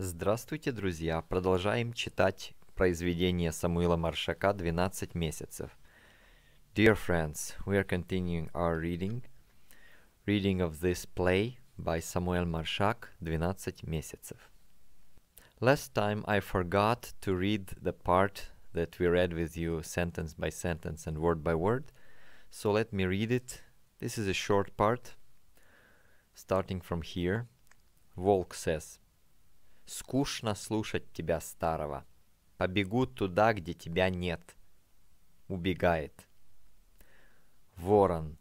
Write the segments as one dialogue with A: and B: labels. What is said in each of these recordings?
A: Здравствуйте, друзья! Продолжаем читать произведение Самуила Маршака «12 месяцев». Dear friends, we are continuing our reading. Reading of this play by Samuel Marshak, 12 месяцев. Last time I forgot to read the part that we read with you sentence by sentence and word by word, so let me read it. This is a short part, starting from here. Volk says, Скучно слушать тебя, старого. Побегут туда, где тебя нет. Убегает. Ворон.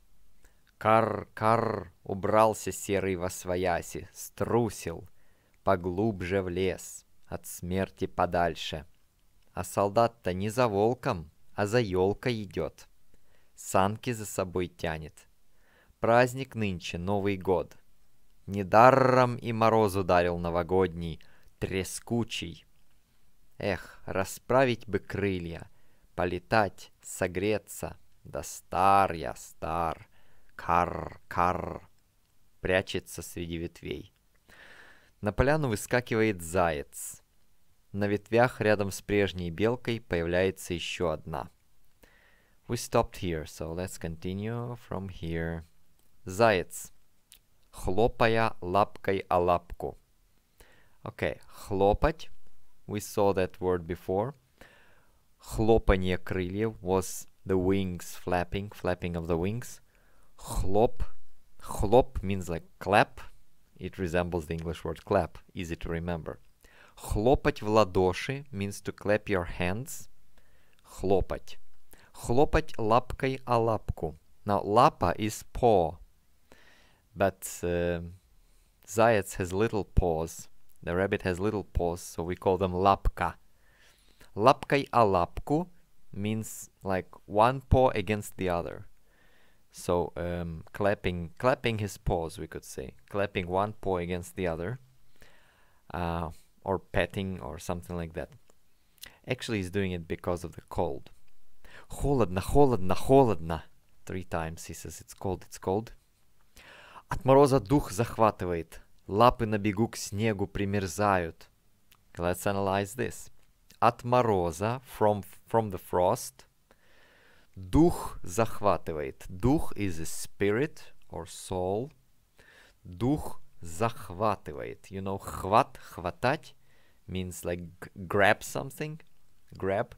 A: Кар-кар, убрался серый во свояси, струсил. Поглубже в лес, от смерти подальше. А солдат-то не за волком, а за елкой идет. Санки за собой тянет. Праздник нынче, Новый год. Недаром и мороз ударил новогодний — трескучий. Эх, расправить бы крылья, полетать, согреться. Да стар я, стар, кар-кар, прячется среди ветвей. На поляну выскакивает заяц. На ветвях рядом с прежней белкой появляется еще одна. We stopped here, so let's continue from here. Заяц, хлопая лапкой о лапку. Okay, хлопать. We saw that word before. Хлопанье крыльев was the wings flapping, flapping of the wings. Хлоп. Хлоп means like clap. It resembles the English word clap, easy to remember. Хлопать в ладоши means to clap your hands. Хлопать. Хлопать лапкой о лапку. Now, лапа is paw, but uh, э, Zayats has little paws. The rabbit has little paws, so we call them lapka. Lapkai a lapku means like one paw against the other. So um, clapping, clapping his paws, we could say, clapping one paw against the other, uh, or petting or something like that. Actually, he's doing it because of the cold. Холодно, холодно, холодно. Three times he says it's cold, it's cold. От мороза дух захватывает. Лапы на бегу к снегу примерзают. Let's analyze this. От мороза, from, from the frost. Дух захватывает. Дух is a spirit or soul. Дух захватывает. You know, хват, хватать means like grab something. Grab.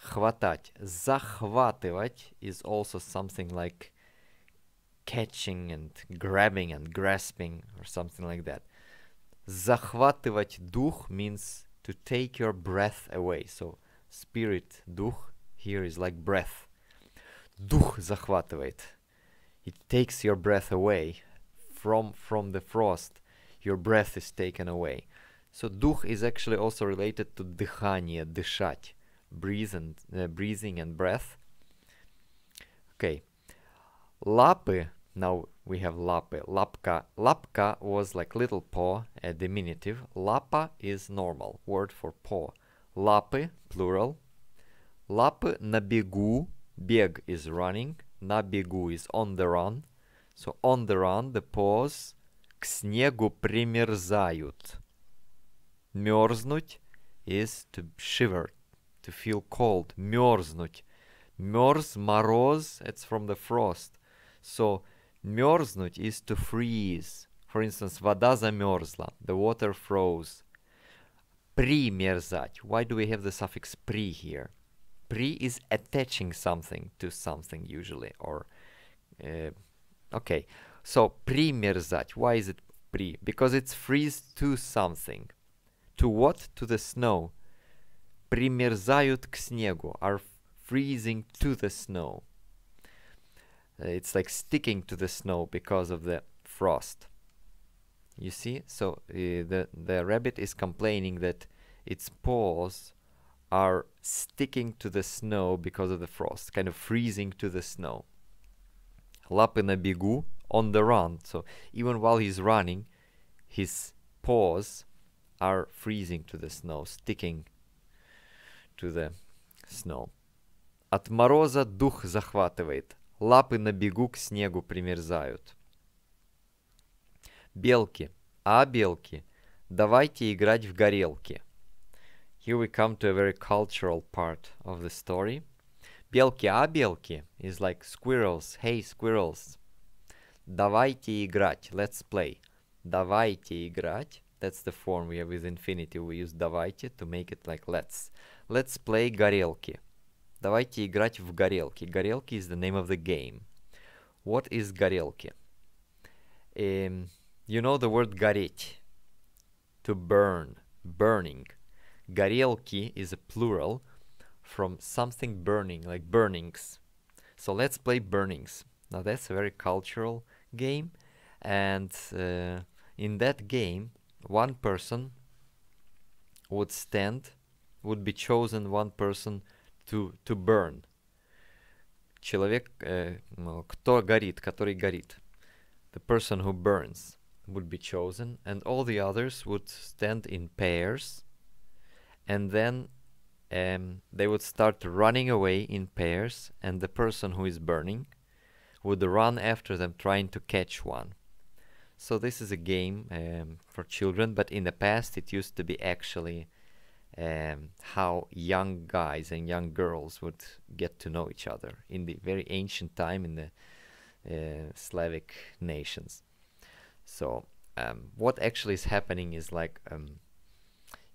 A: Хватать. Захватывать is also something like catching and grabbing and grasping or something like that. Захватывать дух means to take your breath away. So spirit, дух here is like breath. Дух захватывает. It takes your breath away from from the frost. Your breath is taken away. So дух is actually also related to дыхание, дышать, uh, breathing and breath. Okay, Lapy, now we have lapy, lapka. Lapka was like little paw, a diminutive. Lapa is normal, word for paw. Lapy, plural. Lapy na begu, beg is running. Na begu is on the run. So on the run, the paws к снегу примерзают. Мерзнуть is to shiver, to feel cold. Мерзнуть. Мерз, мороз, it's from the frost. So мерзнуть is to freeze. For instance, вода замерзла. The water froze. Примерзать. Why do we have the suffix при here? При is attaching something to something usually. Or uh, okay. So примерзать. Why is it при? Because it's freeze to something. To what? To the snow. Примерзают к снегу. Are freezing to the snow. Uh, it's like sticking to the snow because of the frost you see so uh, the the rabbit is complaining that its paws are sticking to the snow because of the frost kind of freezing to the snow лапы на бегу on the run so even while he's running his paws are freezing to the snow sticking to the snow от мороза дух захватывает лапы на бегу к снегу примерзают. Белки. А, белки, давайте играть в горелки. Here we come to a very cultural part of the story. Белки, а, белки is like squirrels, hey, squirrels. Давайте играть, let's play. Давайте играть. That's the form we have with infinity. We use давайте to make it like let's. Let's play горелки. Давайте играть в горелки. Горелки is the name of the game. What is горелки? Um, you know the word гореть. To burn. Burning. Горелки is a plural from something burning, like burnings. So let's play burnings. Now that's a very cultural game. And uh, in that game, one person would stand, would be chosen one person to, to burn. Человек, э, кто горит, который горит. The person who burns would be chosen, and all the others would stand in pairs, and then um, they would start running away in pairs, and the person who is burning would run after them, trying to catch one. So this is a game um, for children, but in the past it used to be actually um, how young guys and young girls would get to know each other in the very ancient time in the uh, Slavic nations. So um, what actually is happening is like, um,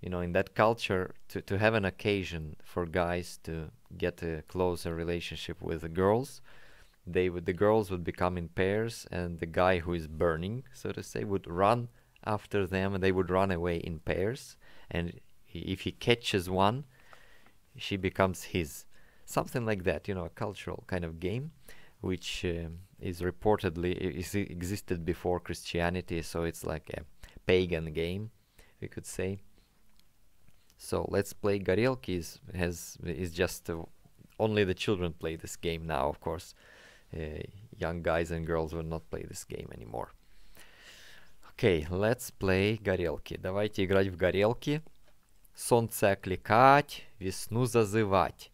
A: you know, in that culture, to, to have an occasion for guys to get a closer relationship with the girls, they would the girls would become in pairs, and the guy who is burning, so to say, would run after them, and they would run away in pairs, and if he catches one, she becomes his. Something like that, you know, a cultural kind of game, which uh, is reportedly is existed before Christianity, so it's like a pagan game, we could say. So let's play Garelki is has is just uh, only the children play this game now, of course. Uh, young guys and girls will not play this game anymore. Okay, let's play Горелки. Давайте играть в Горелки. Солнце окликать, весну зазывать.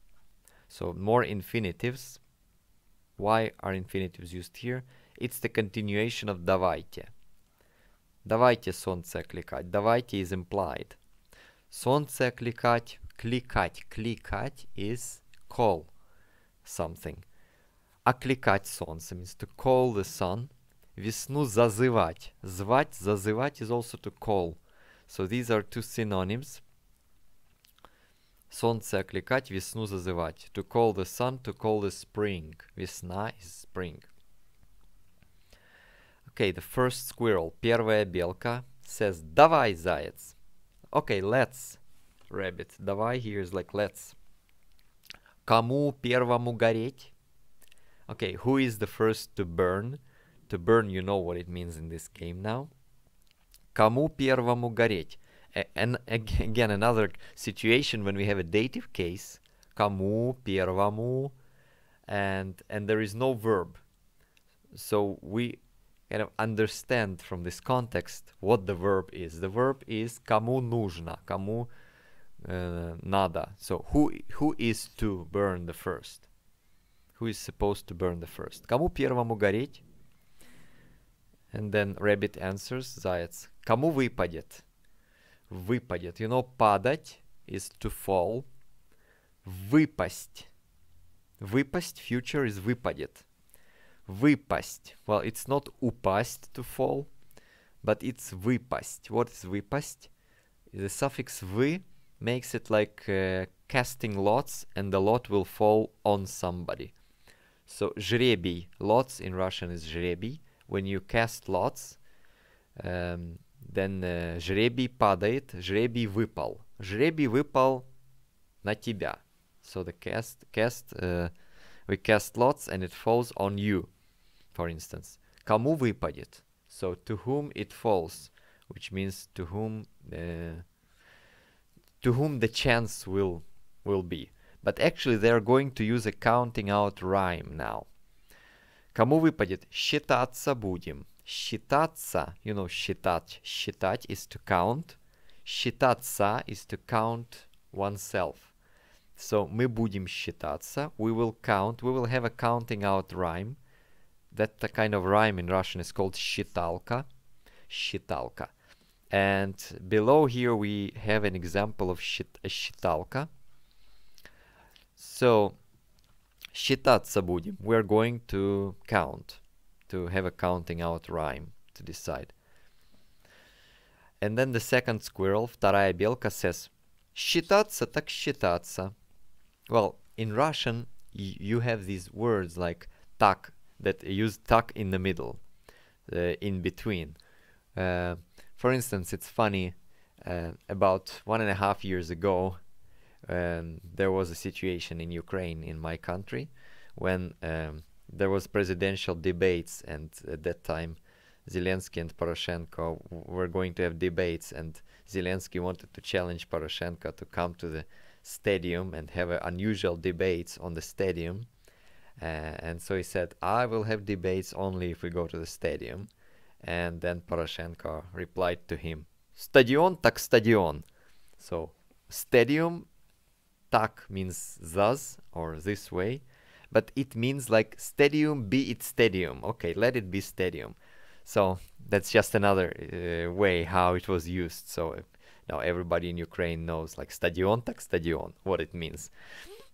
A: So more infinitives. Why are infinitives used here? It's the continuation of давайте. Давайте солнце окликать. Давайте is implied. Солнце окликать, кликать. Кликать is call something. Окликать солнце means to call the sun. Весну зазывать. Звать, зазывать is also to call. So these are two synonyms. Солнце окликать, весну зазывать. To call the sun, to call the spring. Весна is spring. Okay, the first squirrel, первая белка, says, давай, заяц. Okay, let's, rabbit. Давай here is like let's. Кому первому гореть? Okay, who is the first to burn? To burn, you know what it means in this game now. Кому первому гореть? and again, another situation when we have a dative case, kamu, pierwamu, and and there is no verb. So we kind of understand from this context what the verb is. The verb is kamu нужно, kamu uh, nada. So who who is to burn the first? Who is supposed to burn the first? Kamu pierwamu гореть? And then rabbit answers, заяц. kamu выпадет? выпадет. You know, падать is to fall. Выпасть. Выпасть, future is выпадет. Выпасть. Well, it's not упасть to fall, but it's выпасть. What is выпасть? The suffix вы makes it like uh, casting lots and the lot will fall on somebody. So жребий, lots in Russian is жребий. When you cast lots, um, then э, жребий падает, жребий выпал. Жребий выпал на тебя. So the cast, cast, uh, we cast lots and it falls on you, for instance. Кому выпадет? So to whom it falls, which means to whom uh, to whom the chance will will be. But actually they are going to use a counting out rhyme now. Кому выпадет? Считаться будем считаться, you know, считать, считать is to count, считаться is to count oneself. So мы будем считаться, we will count, we will have a counting out rhyme. That kind of rhyme in Russian is called считалка, считалка. And below here we have an example of shitalka. считалка. So считаться будем, we're going to count to have a counting out rhyme to decide. And then the second squirrel, вторая белка, says, считаться так считаться. Well, in Russian, you have these words like tak that use tak in the middle, uh, in between. Uh, for instance, it's funny, uh, about one and a half years ago, um, there was a situation in Ukraine, in my country, when um, there was presidential debates, and at that time, Zelensky and Poroshenko were going to have debates, and Zelensky wanted to challenge Poroshenko to come to the stadium and have uh, unusual debates on the stadium. Uh, and so he said, I will have debates only if we go to the stadium. And then Poroshenko replied to him, Stadion tak stadion. So, stadium tak means thus or this way, but it means like stadium be it stadium okay let it be stadium so that's just another uh, way how it was used so uh, now everybody in Ukraine knows like stadion tak stadion what it means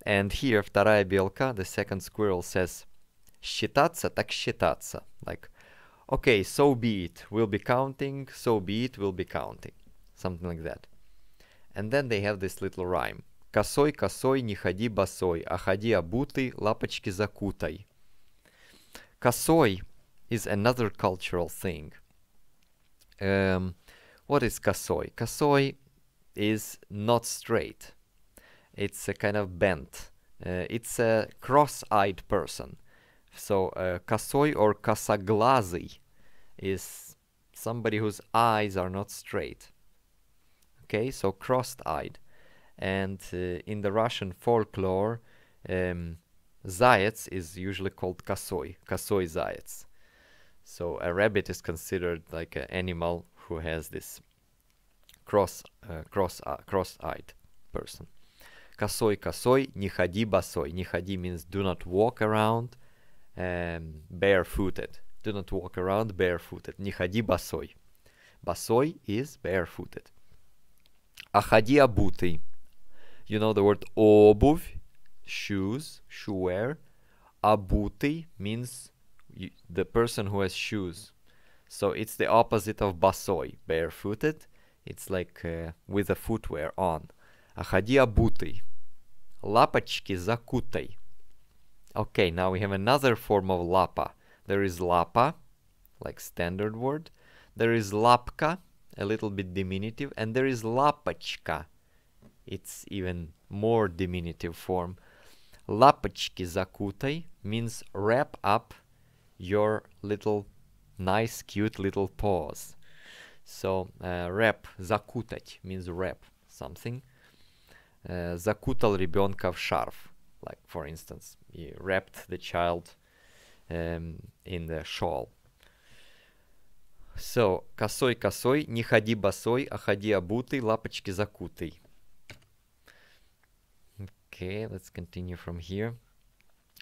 A: and here вторая белка the second squirrel says считаться так считаться like okay so be it we'll be counting so be it we'll be counting something like that and then they have this little rhyme Косой, косой, не ходи босой, а ходи обутый, лапочки закутай. Косой is another cultural thing. Um, what is косой? Косой is not straight. It's a kind of bent. Uh, it's a cross-eyed person. So uh, косой or косоглазый is somebody whose eyes are not straight. Okay, so crossed eyed and uh, in the Russian folklore, um, is usually called kasoy, kasoy zayats. So a rabbit is considered like an animal who has this cross, uh, cross, uh, cross-eyed person. Kasoy, kasoy, nihadi basoy. Nihadi means do not walk around um, barefooted. Do not walk around barefooted. Nihadi basoy. Basoy is barefooted. Ahadi abuty. You know the word обувь, shoes, shoe wear. Abutый means the person who has shoes. So it's the opposite of basoi, barefooted. It's like uh, with the footwear on. А ходи обутый. Лапочки закутай. Okay, now we have another form of lapa. There is lapa, like standard word. There is lapka, a little bit diminutive. And there is lapochka, it's even more diminutive form. Лапочки закутай means wrap up your little nice cute little paws. So uh, wrap, закутать means wrap something. Uh, закутал ребенка в шарф. Like for instance, he wrapped the child um, in the shawl. So, косой, косой, не ходи босой, а ходи обутый, лапочки закутый. Okay, let's continue from here.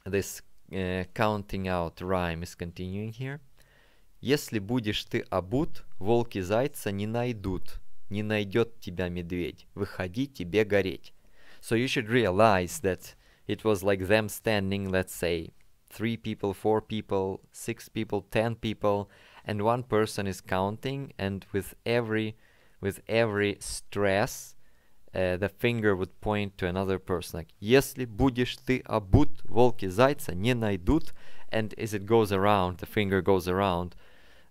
A: This uh, counting out rhyme is continuing here. Если будешь ты обут, волки зайца не найдут, не найдет тебя медведь, выходи тебе гореть. So you should realize that it was like them standing, let's say, three people, four people, six people, ten people, and one person is counting, and with every with every stress the finger would point to another person. Like, если будешь ты обут, волки зайца не найдут. And as it goes around, the finger goes around.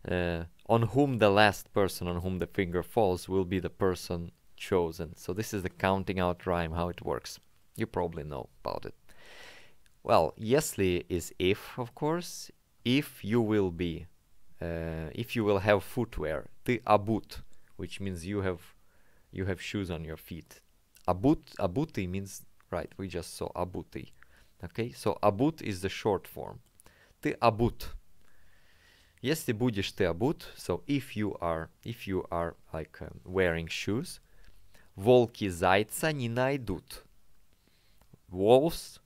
A: Uh, on whom the last person on whom the finger falls will be the person chosen. So this is the counting out rhyme, how it works. You probably know about it. Well, yesli is if, of course. If you will be, uh, if you will have footwear, ты обут, which means you have you have shoes on your feet. Abut, abuti means, right, we just saw abuti. Okay, so abut is the short form. Ты abut. Если будешь ты abut, so if you are, if you are like um, wearing shoes, волки зайца не найдут. Wolves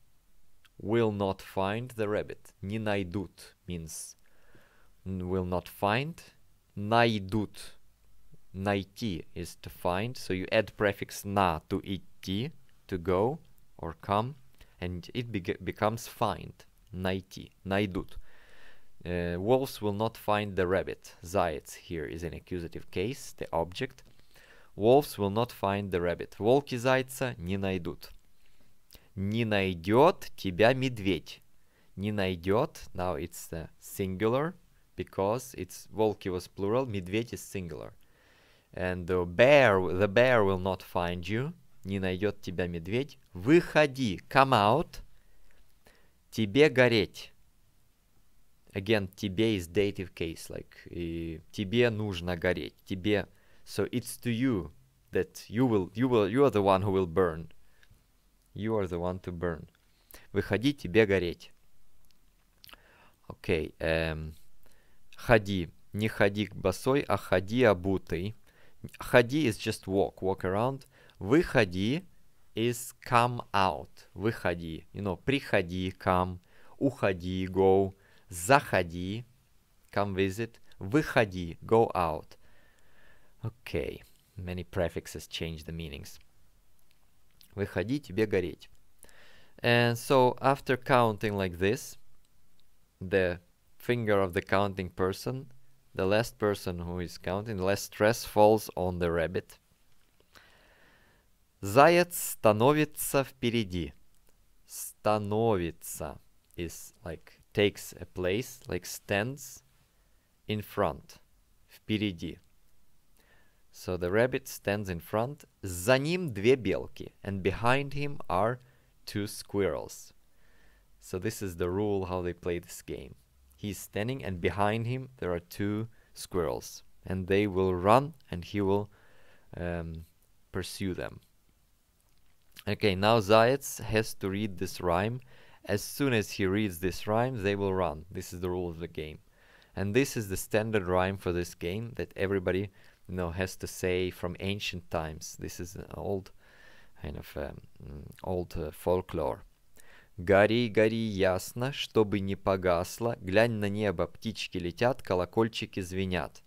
A: will not find the rabbit. Не найдут means will not find. Найдут найти is to find. So you add prefix na to идти, to go or come, and it be becomes find, найти, найдут. Uh, wolves will not find the rabbit. Заяц here is an accusative case, the object. Wolves will not find the rabbit. Волки зайца не найдут. Не найдет тебя медведь. Не найдет, now it's uh, singular, because it's волки was plural, медведь is singular. And the bear, the bear will not find you. Не найдет тебя медведь. Выходи. Come out. Тебе гореть. Again, тебе is dative case. Like, и тебе нужно гореть. Тебе... So it's to you that you will, you will, you are the one who will burn. You are the one to burn. Выходи, тебе гореть. Окей. Okay, эм, ходи. Не ходи к босой, а ходи обутый. Ходи is just walk, walk around. Выходи is come out. Выходи. You know, приходи, come. Уходи, go. Заходи, come visit. Выходи, go out. Okay, many prefixes change the meanings. Выходи, тебе гореть. And so after counting like this, the finger of the counting person the last person who is counting, less stress falls on the rabbit. Заяц становится впереди. Становится is like takes a place, like stands in front. Впереди. So the rabbit stands in front. За ним две белки. And behind him are two squirrels. So this is the rule how they play this game he's standing and behind him there are two squirrels and they will run and he will um, pursue them. Okay, now Zayats has to read this rhyme. As soon as he reads this rhyme, they will run. This is the rule of the game. And this is the standard rhyme for this game that everybody you know, has to say from ancient times. This is an old kind of um, old uh, folklore. Гори, гори ясно, чтобы не погасло, глянь на небо, птички летят, колокольчики звенят.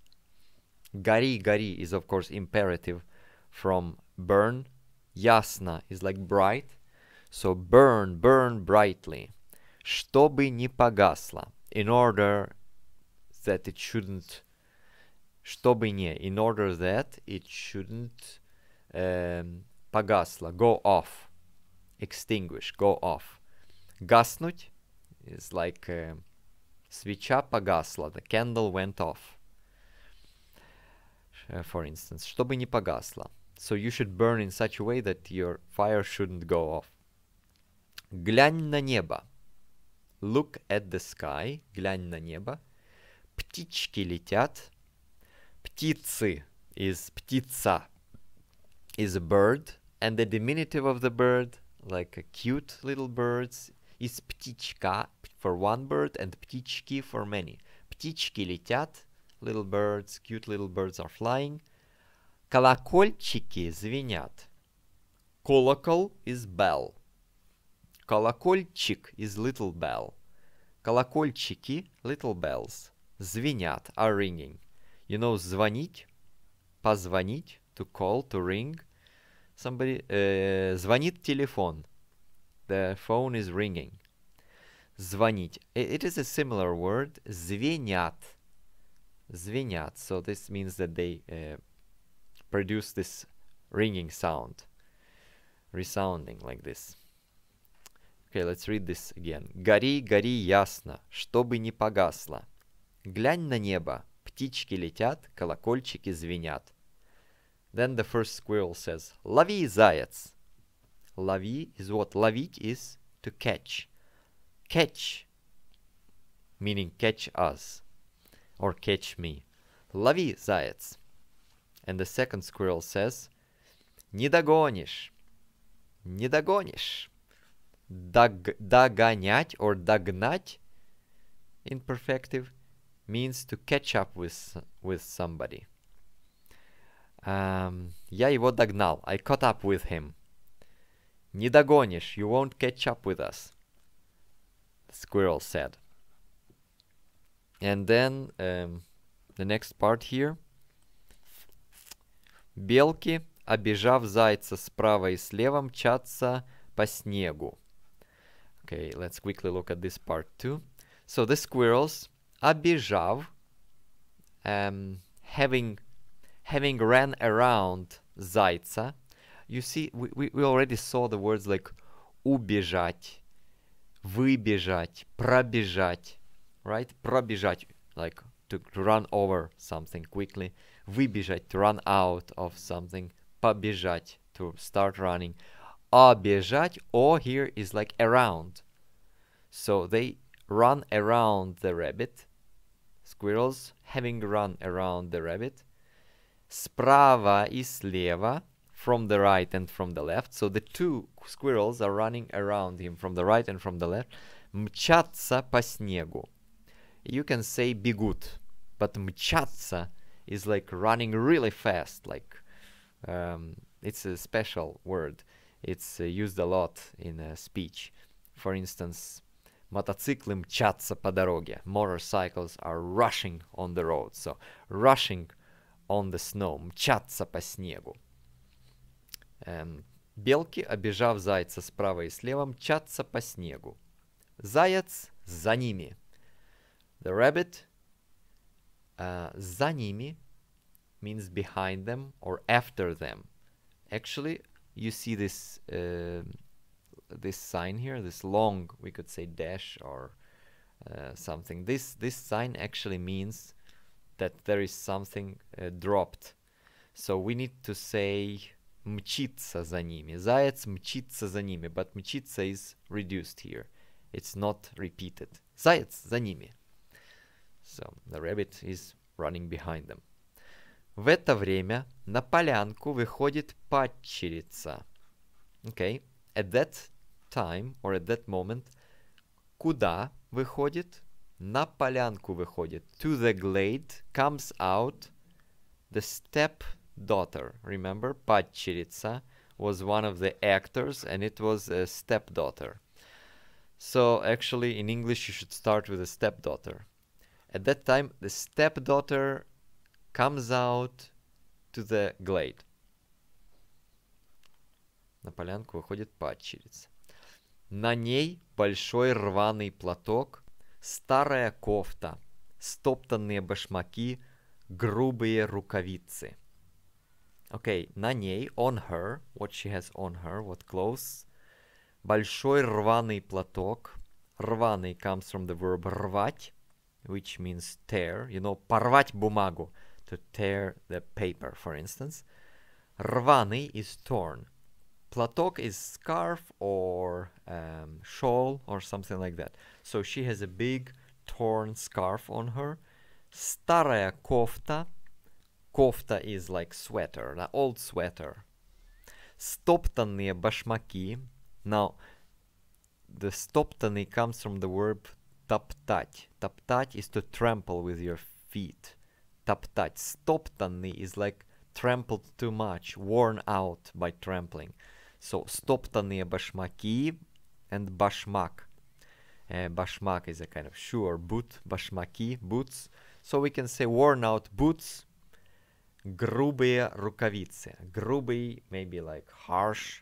A: Гори, гори is of course imperative from burn. Ясно is like bright. So burn, burn brightly. Чтобы не погасло. In order that it shouldn't... Чтобы не. In order that it shouldn't um, погасло. Go off. Extinguish. Go off. Гаснуть is like uh, свеча погасла, the candle went off. Uh, for instance, чтобы не погасла. So you should burn in such a way that your fire shouldn't go off. Глянь на небо. Look at the sky. Глянь на небо. Птички летят. Птицы is птица. Is a bird. And the diminutive of the bird, like a cute little birds, Из птичка for one bird and птички for many. Птички летят, little birds, cute little birds are flying. Колокольчики звенят. Колокол is bell. Колокольчик is little bell. Колокольчики, little bells, звенят, are ringing. You know, звонить, позвонить, to call, to ring. Somebody, э, звонит телефон. The phone is ringing. Звонить. It is a similar word. Звенят. Звенят. So this means that they uh, produce this ringing sound. Resounding like this. Okay, let's read this again. Гори, гори ясно, чтобы не погасло. Глянь на небо, птички летят, колокольчики звенят. Then the first squirrel says, лови, заяц. Лови is what lavik is to catch. Catch, meaning catch us or catch me. Лови заяц. And the second squirrel says, не догонишь, не догонишь. Дог, догонять or догнать in perfective means to catch up with, with somebody. Um, я его догнал. I caught up with him. Nie you won't catch up with us, the squirrel said. And then um, the next part here. Белки, обижав зайца справа и слева, мчатся по снегу. Okay, let's quickly look at this part too. So the squirrels, обижав, um, having, having ran around зайца, you see, we, we, we already saw the words like убежать, выбежать, пробежать, right? Пробежать, like to, to run over something quickly, выбежать, to run out of something, побежать, to start running, обежать, or here is like around. So they run around the rabbit, squirrels having run around the rabbit. Справа и слева – from the right and from the left. So the two squirrels are running around him from the right and from the left. Мчатся по снегу. You can say бегут, but мчатся is like running really fast. Like um, it's a special word. It's uh, used a lot in uh, speech. For instance, мотоциклы мчатся по дороге. Motorcycles are rushing on the road. So rushing on the snow. Мчатся по снегу. Эм, белки, обижав зайца справа и слева, мчатся по снегу. Заяц за ними. The rabbit uh, за ними means behind them or after them. Actually, you see this uh, this sign here, this long, we could say dash or uh, something. This this sign actually means that there is something uh, dropped. So we need to say мчится за ними. Заяц мчится за ними, but мчится is reduced here. It's not repeated. Заяц за ними. So, the rabbit is running behind them. В это время на полянку выходит падчерица. Okay. At that time, or at that moment, куда выходит? На полянку выходит. To the glade comes out the step daughter. Remember, Pachiritsa was one of the actors and it was a stepdaughter. So actually in English you should start with a stepdaughter. At that time the stepdaughter comes out to the glade. На полянку выходит падчерица. На ней большой рваный платок, старая кофта, стоптанные башмаки, грубые рукавицы – Okay, на ней, on her, what she has on her, what clothes. Большой рваный платок. Рваный comes from the verb рвать, which means tear. You know, порвать бумагу, to tear the paper, for instance. Рваный is torn. Platok is scarf or um, shawl or something like that. So she has a big torn scarf on her. Старая кофта Кофта is like sweater, the old sweater. Стоптанные башмаки. Now, the стоптанный comes from the verb топтать. Топтать is to trample with your feet. Топтать. Стоптанный is like trampled too much, worn out by trampling. So, стоптанные башмаки and башмак. Uh, э, bashmak is a kind of shoe or boot, bashmaki, boots. So we can say worn out boots грубые рукавицы. Грубый, maybe like harsh.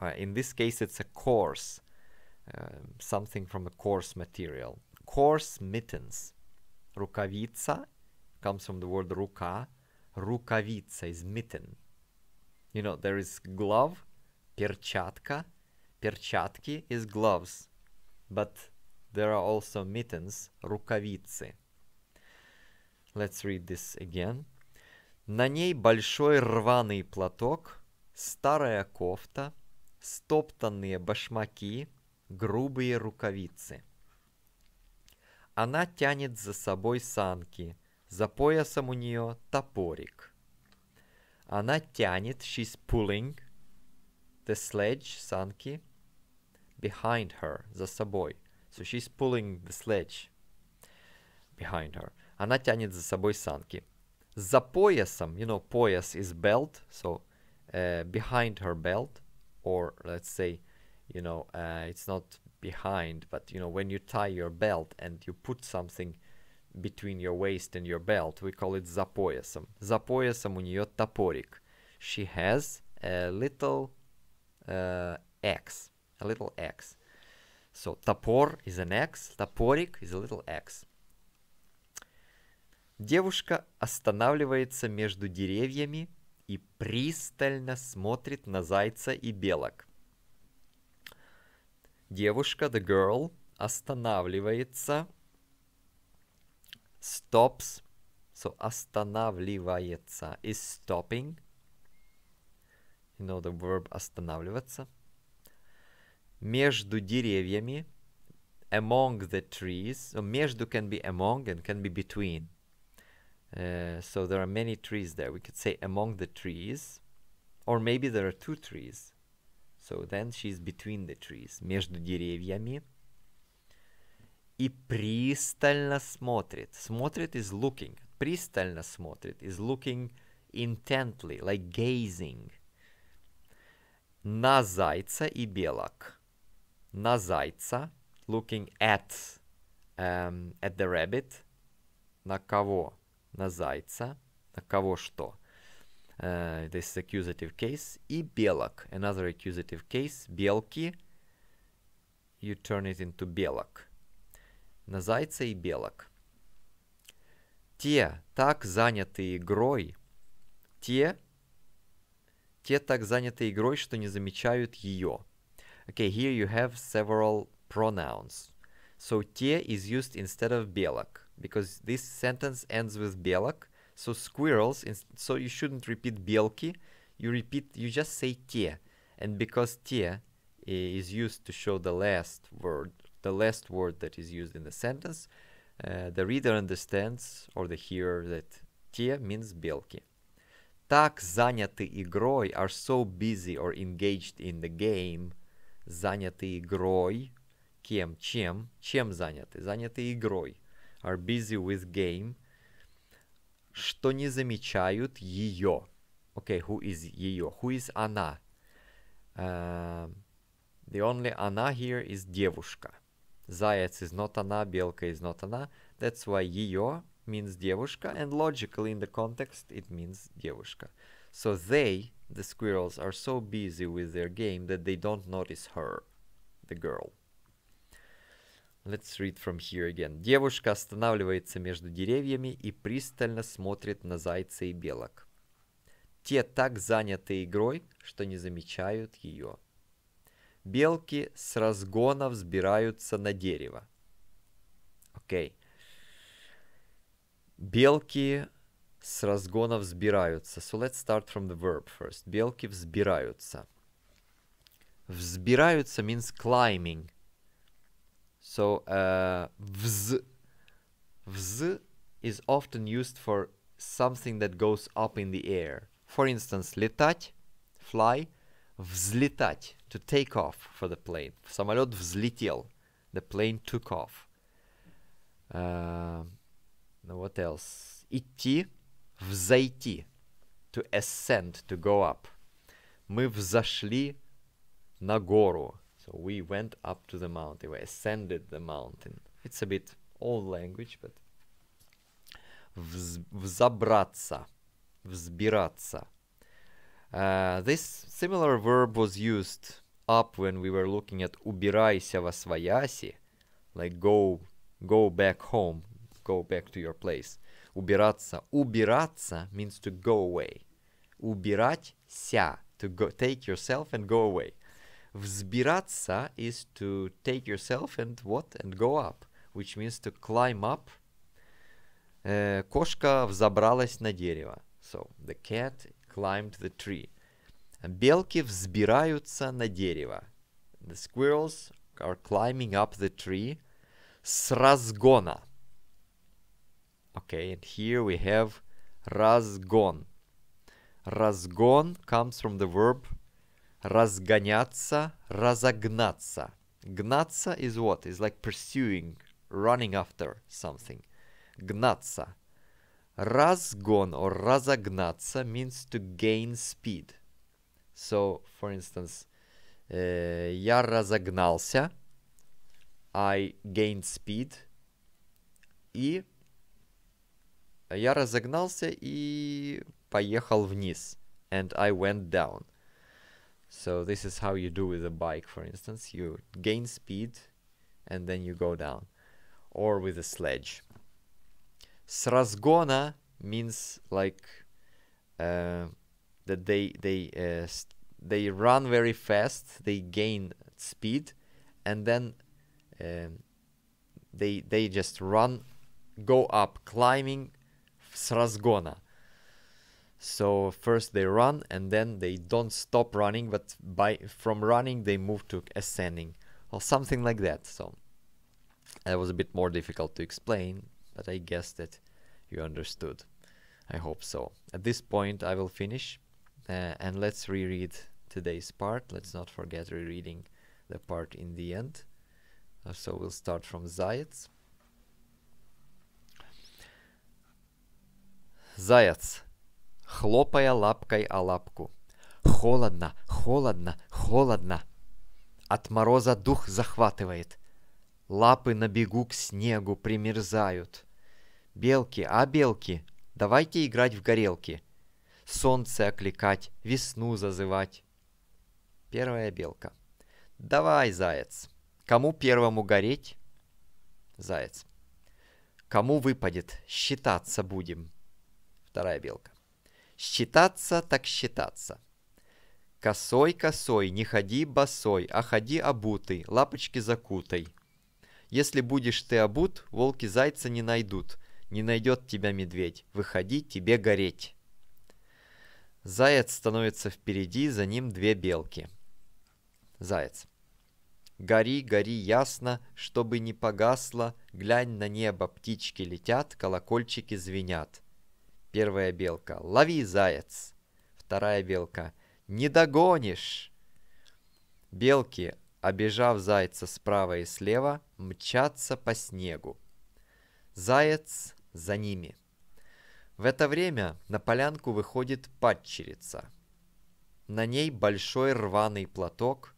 A: Uh, in this case, it's a coarse, uh, something from a coarse material. Coarse mittens. Rukavica comes from the word ruka. Rukavica is mitten. You know, there is glove, перчатка. Перчатки is gloves. But there are also mittens, rukavice. Let's read this again. На ней большой рваный платок, старая кофта, стоптанные башмаки, грубые рукавицы. Она тянет за собой санки, за поясом у нее топорик. Она тянет, she's pulling the sledge, санки, behind her, за собой. So she's pulling the sledge behind her. Она тянет за собой санки. за поясом, you know, пояс is belt, so uh, behind her belt, or let's say, you know, uh, it's not behind, but you know, when you tie your belt and you put something between your waist and your belt, we call it за поясом. За поясом у нее топорик. She has a little uh, little X. So топор is an X, топорик is a little X. Девушка останавливается между деревьями и пристально смотрит на зайца и белок. Девушка, the girl, останавливается. Stops. So останавливается is stopping. You know the verb останавливаться. Между деревьями. Among the trees. So между can be among and can be between. Uh, so there are many trees there. We could say among the trees, or maybe there are two trees. So then she's between the trees, между деревьями. И пристально смотрит. Смотрит is looking. Пристально смотрит is looking intently, like gazing. На зайца и белок. На зайца, looking at, um, at the rabbit. На кого? на зайца, на кого что. Uh, this is accusative case. И белок. Another accusative case. Белки. You turn it into белок. На зайца и белок. Те так заняты игрой. Те те так заняты игрой, что не замечают ее. Okay, here you have several pronouns. So те is used instead of белок. because this sentence ends with bielak. So squirrels, so you shouldn't repeat bielki. You repeat, you just say tie. And because tie is used to show the last word, the last word that is used in the sentence, uh, the reader understands or the hearer that tie means bielki. Так заняты игрой are so busy or engaged in the game. Заняты игрой. Кем? Чем? Чем заняты? Заняты игрой are busy with game, что не замечают ее. Okay, who is ее? Who is она? Uh, the only она here is девушка. Заяц is not она, белка is not она. That's why ее means девушка, and logically in the context it means девушка. So they, the squirrels, are so busy with their game that they don't notice her, the girl. Let's read from here again. Девушка останавливается между деревьями и пристально смотрит на зайца и белок. Те так заняты игрой, что не замечают ее. Белки с разгона взбираются на дерево. Окей. Okay. Белки с разгона взбираются. So let's start from the verb first. Белки взбираются. Взбираются means climbing – So uh, vz, vz is often used for something that goes up in the air. For instance, летать, fly, взлетать, to take off for the plane. Самолет взлетел, the plane took off. Uh, what else? Идти, взойти, to ascend, to go up. Мы взошли на гору. So we went up to the mountain, we ascended the mountain. It's a bit old language, but взобраться, взбираться. Uh, this similar verb was used up when we were looking at убирайся во свояси, like go, go back home, go back to your place. Убираться. Убираться means to go away. Убирать ся, to go, take yourself and go away. Взбираться is to take yourself and what? And go up, which means to climb up. Uh, кошка взобралась на дерево. So, the cat climbed the tree. Белки взбираются на дерево. The squirrels are climbing up the tree. С разгона. Okay, and here we have разгон. Разгон comes from the verb разгоняться, разогнаться. Гнаться is what? Is like pursuing, running after something. Гнаться. Разгон or разогнаться means to gain speed. So, for instance, uh, я разогнался. I gained speed. И я разогнался и поехал вниз. And I went down. So this is how you do with a bike, for instance. You gain speed and then you go down. Or with a sledge. Srazgona means like uh, that they they uh, they run very fast, they gain speed, and then um, they they just run, go up, climbing Srazgona. So first they run and then they don't stop running, but by from running they move to ascending or something like that. So that was a bit more difficult to explain, but I guess that you understood. I hope so. At this point I will finish uh, and let's reread today's part. Let's not forget rereading the part in the end. Uh, so we'll start from Zayats. Zayats хлопая лапкой о лапку. Холодно, холодно, холодно. От мороза дух захватывает. Лапы на бегу к снегу примерзают. Белки, а белки, давайте играть в горелки. Солнце окликать, весну зазывать. Первая белка. Давай, заяц. Кому первому гореть? Заяц. Кому выпадет, считаться будем. Вторая белка. Считаться так считаться. Косой, косой, не ходи босой, а ходи обутый, лапочки закутай. Если будешь ты обут, волки зайца не найдут, не найдет тебя медведь, выходи тебе гореть. Заяц становится впереди, за ним две белки. Заяц. Гори, гори ясно, чтобы не погасло, глянь на небо, птички летят, колокольчики звенят. Первая белка. Лови, заяц. Вторая белка. Не догонишь. Белки, обижав зайца справа и слева, мчатся по снегу. Заяц за ними. В это время на полянку выходит падчерица. На ней большой рваный платок,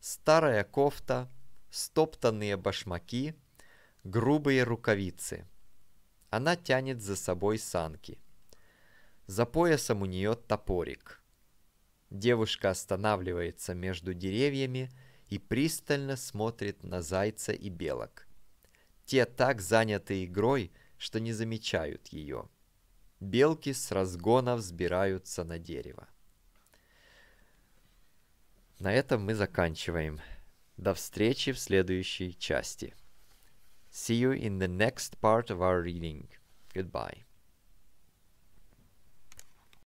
A: старая кофта, стоптанные башмаки, грубые рукавицы. Она тянет за собой санки – за поясом у нее топорик. Девушка останавливается между деревьями и пристально смотрит на зайца и белок. Те так заняты игрой, что не замечают ее. Белки с разгона взбираются на дерево. На этом мы заканчиваем. До встречи в следующей части. See you in the next part of our reading. Goodbye.